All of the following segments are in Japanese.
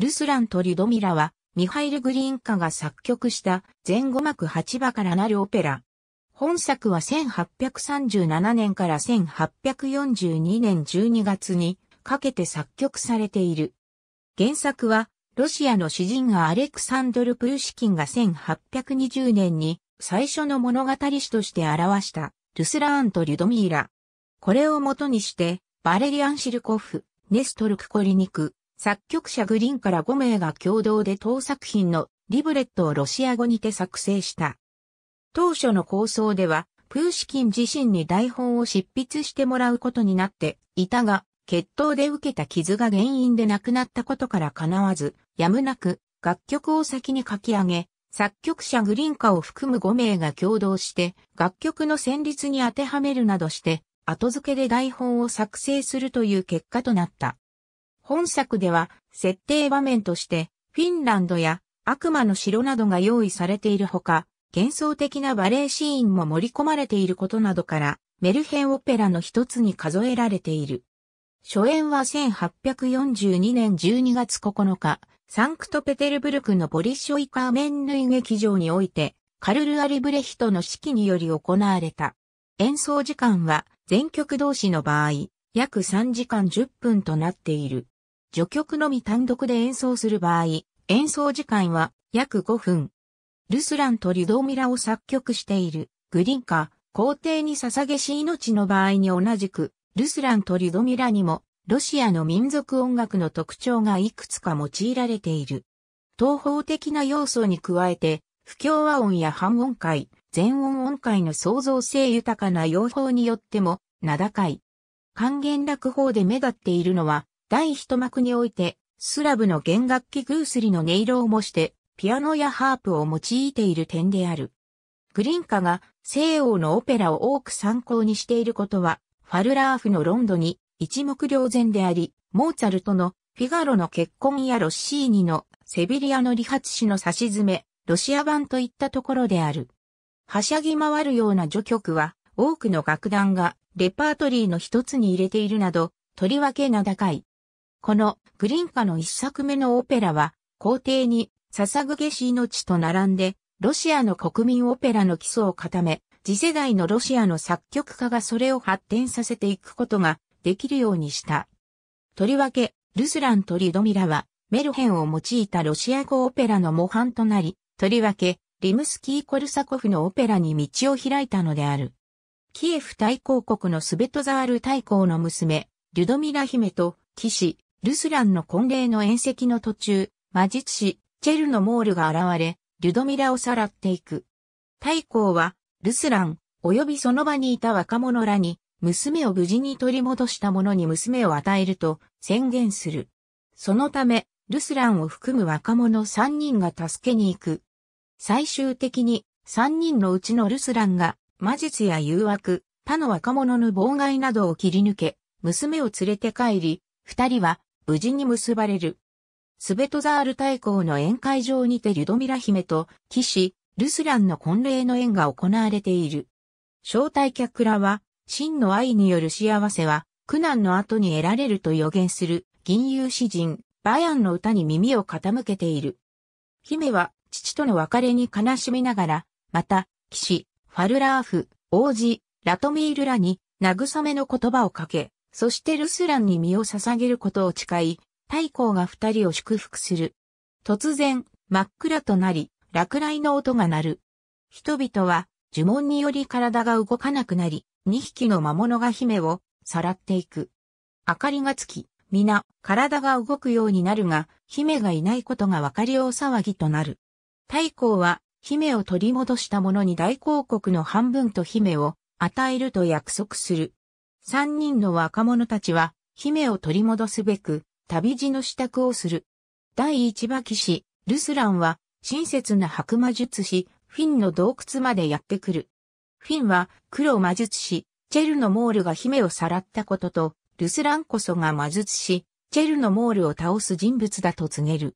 ルスランとリュドミラは、ミハイル・グリーンカが作曲した全後幕8場からなるオペラ。本作は1837年から1842年12月にかけて作曲されている。原作は、ロシアの詩人アレクサンドル・プルシキンが1820年に最初の物語詩として表したルスランとリュドミーラ。これを元にして、バレリアン・シルコフ、ネストル・クコリニク、作曲者グリーンから5名が共同で当作品のリブレットをロシア語にて作成した。当初の構想では、プーシキン自身に台本を執筆してもらうことになっていたが、決闘で受けた傷が原因で亡くなったことから叶わず、やむなく楽曲を先に書き上げ、作曲者グリーンカを含む5名が共同して楽曲の旋律に当てはめるなどして後付けで台本を作成するという結果となった。本作では設定場面としてフィンランドや悪魔の城などが用意されているほか、幻想的なバレエシーンも盛り込まれていることなどからメルヘンオペラの一つに数えられている。初演は1842年12月9日、サンクトペテルブルクのボリショイカーメンヌイ劇場において、カルル・アルブレヒトの指揮により行われた。演奏時間は全曲同士の場合、約3時間10分となっている。序曲のみ単独で演奏する場合、演奏時間は約5分。ルスランとリュドーミラを作曲しているグリンカ、皇帝に捧げし命の場合に同じく、ルスランとリュドミラにも、ロシアの民族音楽の特徴がいくつか用いられている。東方的な要素に加えて、不協和音や半音階、全音音階の創造性豊かな用法によっても、名高い。還元楽法で目立っているのは、第一幕において、スラブの弦楽器グースリの音色を模して、ピアノやハープを用いている点である。グリンカが西欧のオペラを多く参考にしていることは、ファルラーフのロンドに一目瞭然であり、モーツァルトのフィガロの結婚やロッシーニのセビリアの理髪師の差し詰め、ロシア版といったところである。はしゃぎ回るような序曲は、多くの楽団がレパートリーの一つに入れているなど、とりわけ名高い。このグリンカの一作目のオペラは、皇帝に捧ぐ下死命と並んで、ロシアの国民オペラの基礎を固め、次世代のロシアの作曲家がそれを発展させていくことができるようにした。とりわけ、ルスランとリドミラは、メルヘンを用いたロシア語オペラの模範となり、とりわけ、リムスキー・コルサコフのオペラに道を開いたのである。キエフ大公国のスベトザール大公の娘、リュドミラ姫と、騎士、ルスランの婚礼の宴席の途中、魔術師、チェルのモールが現れ、リュドミラをさらっていく。太公は、ルスラン、及びその場にいた若者らに、娘を無事に取り戻した者に娘を与えると宣言する。そのため、ルスランを含む若者3人が助けに行く。最終的に3人のうちのルスランが魔術や誘惑、他の若者の妨害などを切り抜け、娘を連れて帰り、二人は無事に結ばれる。スベトザール大公の宴会場にてリュドミラ姫と騎士、ルスランの婚礼の宴が行われている。招待客らは、真の愛による幸せは、苦難の後に得られると予言する、銀遊詩人、バヤンの歌に耳を傾けている。姫は、父との別れに悲しみながら、また、騎士、ファルラーフ、王子、ラトミールらに、慰めの言葉をかけ、そしてルスランに身を捧げることを誓い、太閤が二人を祝福する。突然、真っ暗となり、落雷の音が鳴る。人々は、呪文により体が動かなくなり、二匹の魔物が姫を、さらっていく。明かりがつき、皆、体が動くようになるが、姫がいないことが分かり大騒ぎとなる。太閤は、姫を取り戻した者に大広告の半分と姫を、与えると約束する。三人の若者たちは、姫を取り戻すべく、旅路の支度をする。第一馬騎士、ルスランは、親切な白魔術師、フィンの洞窟までやってくる。フィンは、黒魔術師、チェルノモールが姫をさらったことと、ルスランこそが魔術師、チェルノモールを倒す人物だと告げる。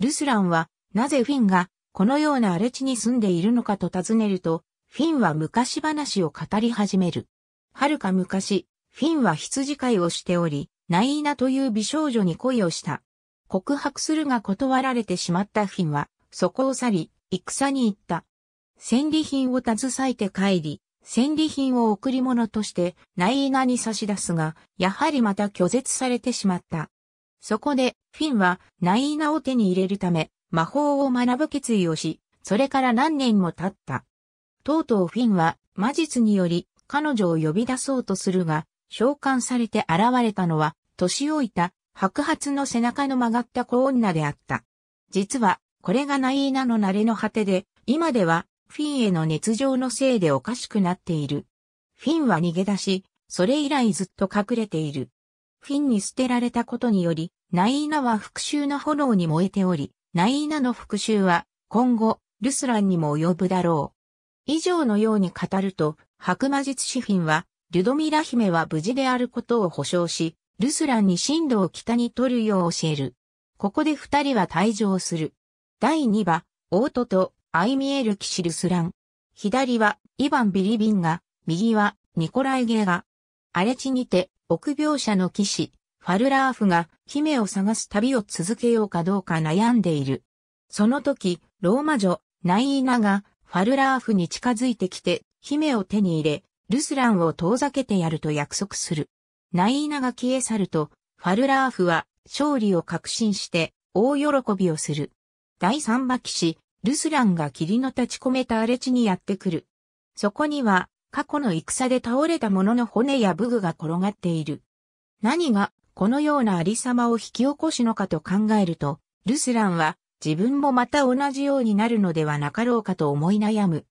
ルスランは、なぜフィンが、このような荒れ地に住んでいるのかと尋ねると、フィンは昔話を語り始める。遥か昔、フィンは羊飼いをしており、ナイーナという美少女に恋をした。告白するが断られてしまったフィンは、そこを去り、戦に行った。戦利品を携えて帰り、戦利品を贈り物として、ナイーナに差し出すが、やはりまた拒絶されてしまった。そこで、フィンは、ナイーナを手に入れるため、魔法を学ぶ決意をし、それから何年も経った。とうとうフィンは、魔術により、彼女を呼び出そうとするが、召喚されて現れたのは、年老いた白髪の背中の曲がった子女であった。実は、これがナイーナの慣れの果てで、今では、フィンへの熱情のせいでおかしくなっている。フィンは逃げ出し、それ以来ずっと隠れている。フィンに捨てられたことにより、ナイーナは復讐の炎に燃えており、ナイーナの復讐は、今後、ルスランにも及ぶだろう。以上のように語ると、白魔術師フィンは、リュドミラ姫は無事であることを保証し、ルスランに進路を北に取るよう教える。ここで二人は退場する。第二話、オートとアイミエル・キシルスラン。左はイヴァン・ビリビンが、右はニコライ・ゲガ。荒れ地にて臆病者の騎士、ファルラーフが姫を探す旅を続けようかどうか悩んでいる。その時、ローマ女、ナイーナがファルラーフに近づいてきて姫を手に入れ、ルスランを遠ざけてやると約束する。ナイーナが消え去ると、ファルラーフは勝利を確信して大喜びをする。第三馬騎士、ルスランが霧の立ち込めた荒れ地にやってくる。そこには過去の戦で倒れた者の骨や武具が転がっている。何がこのようなありさまを引き起こすのかと考えると、ルスランは自分もまた同じようになるのではなかろうかと思い悩む。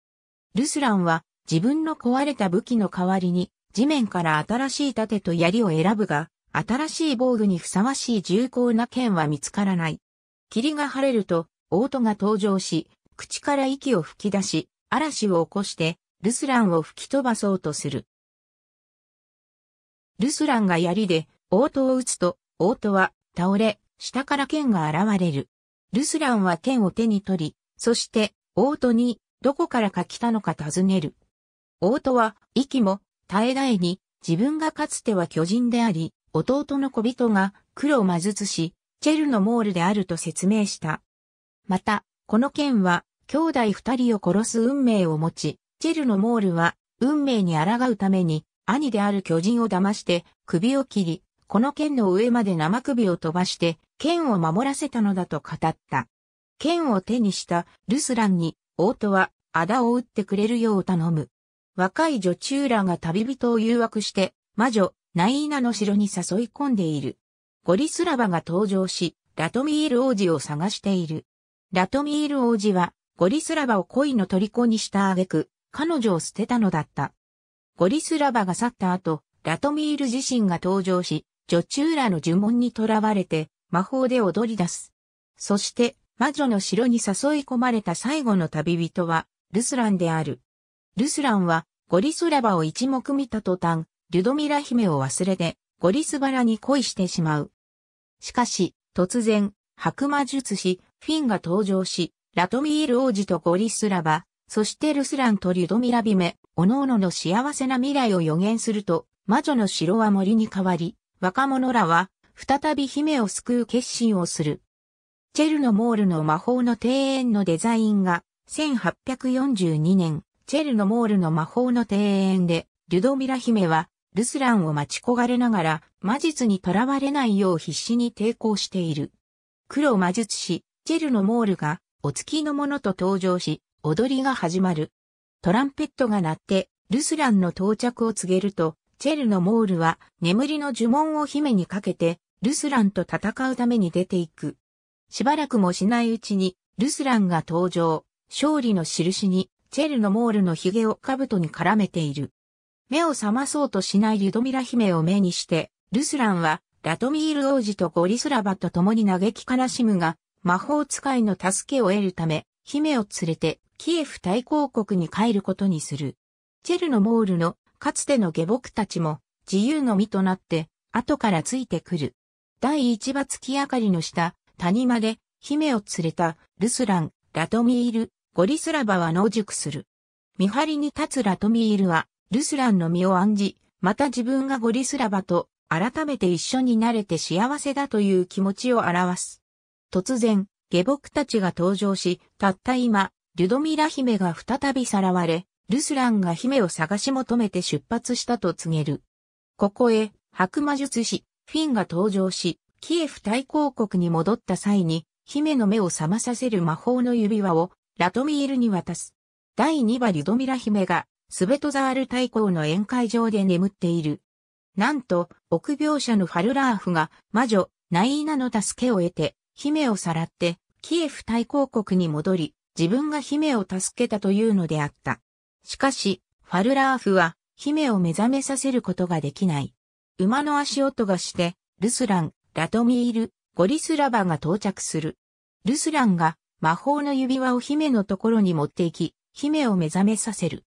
ルスランは自分の壊れた武器の代わりに、地面から新しい盾と槍を選ぶが、新しい防具にふさわしい重厚な剣は見つからない。霧が晴れると、オートが登場し、口から息を吹き出し、嵐を起こして、ルスランを吹き飛ばそうとする。ルスランが槍で、オートを撃つと、オートは倒れ、下から剣が現れる。ルスランは剣を手に取り、そして、オートに、どこからか来たのか尋ねる。大戸は、息も、絶え絶えに、自分がかつては巨人であり、弟の小人が、黒を魔術し、チェルのモールであると説明した。また、この件は、兄弟二人を殺す運命を持ち、チェルのモールは、運命に抗うために、兄である巨人を騙して、首を切り、この剣の上まで生首を飛ばして、剣を守らせたのだと語った。剣を手にしたルスランに、王都は、仇を打ってくれるよう頼む。若い女中らが旅人を誘惑して、魔女、ナイーナの城に誘い込んでいる。ゴリスラバが登場し、ラトミール王子を探している。ラトミール王子は、ゴリスラバを恋の虜にした挙句、彼女を捨てたのだった。ゴリスラバが去った後、ラトミール自身が登場し、女中らの呪文に囚われて、魔法で踊り出す。そして、魔女の城に誘い込まれた最後の旅人は、ルスランである。ルスランは、ゴリスラバを一目見た途端、リュドミラ姫を忘れて、ゴリスバラに恋してしまう。しかし、突然、白魔術師、フィンが登場し、ラトミール王子とゴリスラバ、そしてルスランとリュドミラおの各々の幸せな未来を予言すると、魔女の城は森に変わり、若者らは、再び姫を救う決心をする。チェルノモールの魔法の庭園のデザインが、1842年、チェルノモールの魔法の庭園で、リュドミラ姫は、ルスランを待ち焦がれながら、魔術に囚われないよう必死に抵抗している。黒魔術師、チェルノモールが、お月の者と登場し、踊りが始まる。トランペットが鳴って、ルスランの到着を告げると、チェルノモールは、眠りの呪文を姫にかけて、ルスランと戦うために出ていく。しばらくもしないうちに、ルスランが登場、勝利の印にチェルのモールの髭を兜に絡めている。目を覚まそうとしないリュドミラ姫を目にして、ルスランは、ラトミール王子とゴリスラバと共に嘆き悲しむが、魔法使いの助けを得るため、姫を連れて、キエフ大公国に帰ることにする。チェルのモールの、かつての下僕たちも、自由の身となって、後からついてくる。第一場月明かりの下、谷間で、姫を連れた、ルスラン、ラトミール、ゴリスラバは野宿する。見張りに立つラトミールは、ルスランの身を案じ、また自分がゴリスラバと改めて一緒になれて幸せだという気持ちを表す。突然、下僕たちが登場し、たった今、リュドミラ姫が再びさらわれ、ルスランが姫を探し求めて出発したと告げる。ここへ、白魔術師、フィンが登場し、キエフ大公国に戻った際に、姫の目を覚まさせる魔法の指輪をラトミールに渡す。第2話リュドミラ姫が、スベトザール大公の宴会場で眠っている。なんと、臆病者のファルラーフが、魔女、ナイーナの助けを得て、姫をさらって、キエフ大公国に戻り、自分が姫を助けたというのであった。しかし、ファルラーフは、姫を目覚めさせることができない。馬の足音がして、ルスラン、ラトミール、ゴリスラバが到着する。ルスランが魔法の指輪を姫のところに持っていき、姫を目覚めさせる。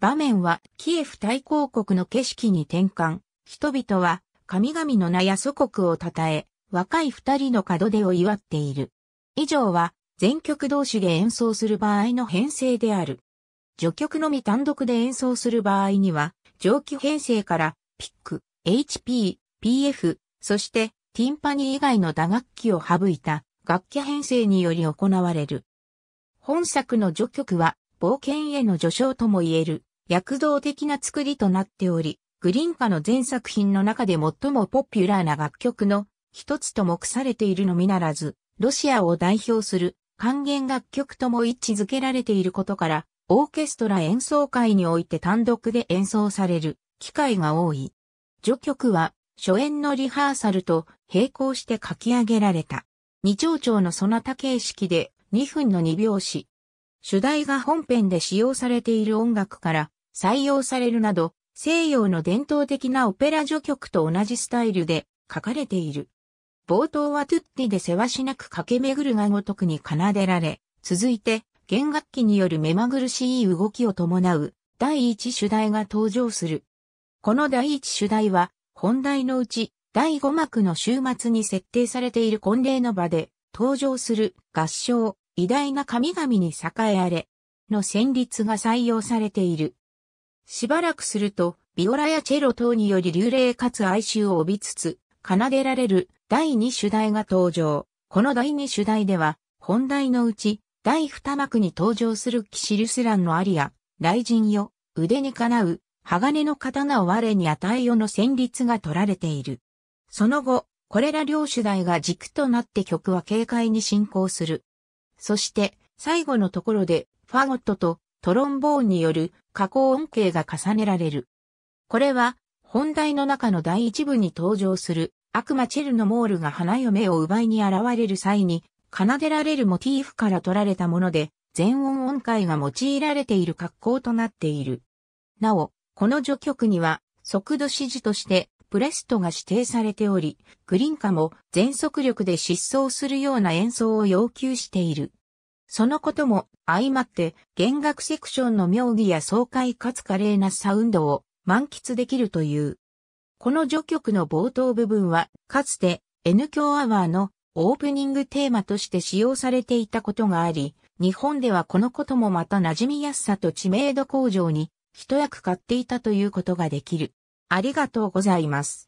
場面はキエフ大公国の景色に転換。人々は神々の名や祖国を称え、若い二人の門出を祝っている。以上は全曲同士で演奏する場合の編成である。序曲のみ単独で演奏する場合には、上記編成からピック、HP、PF、そしてティンパニー以外の打楽器を省いた楽器編成により行われる。本作の序曲は、冒険への序章とも言える、躍動的な作りとなっており、グリンカの全作品の中で最もポピュラーな楽曲の一つと目されているのみならず、ロシアを代表する還元楽曲とも一致づけられていることから、オーケストラ演奏会において単独で演奏される機会が多い。序曲は初演のリハーサルと並行して書き上げられた。二丁長のそなた形式で2分の2拍子。主題が本編で使用されている音楽から採用されるなど、西洋の伝統的なオペラ序曲と同じスタイルで書かれている。冒頭はトゥッティでせわしなく駆け巡るがごとくに奏でられ、続いて弦楽器による目まぐるしい動きを伴う第一主題が登場する。この第一主題は本題のうち第5幕の週末に設定されている婚礼の場で登場する合唱、偉大な神々に栄えあれの旋律が採用されている。しばらくすると、ビオラやチェロ等により流麗かつ哀愁を帯びつつ、奏でられる第2主題が登場。この第2主題では、本題のうち、第2幕に登場するキシルスランのアリア、雷神よ、腕にかなう、鋼の刀を我に与えよの旋律が取られている。その後、これら両主題が軸となって曲は軽快に進行する。そして、最後のところで、ファゴットとトロンボーンによる加工音形が重ねられる。これは、本題の中の第一部に登場する悪魔チェルノモールが花嫁を奪いに現れる際に奏でられるモチーフから取られたもので、全音音階が用いられている格好となっている。なお、この序曲には、速度指示として、プレストが指定されており、グリンカも全速力で疾走するような演奏を要求している。そのことも相まって弦楽セクションの妙義や爽快かつ華麗なサウンドを満喫できるという。この序曲の冒頭部分はかつて N 響アワーのオープニングテーマとして使用されていたことがあり、日本ではこのこともまた馴染みやすさと知名度向上に一役買っていたということができる。ありがとうございます。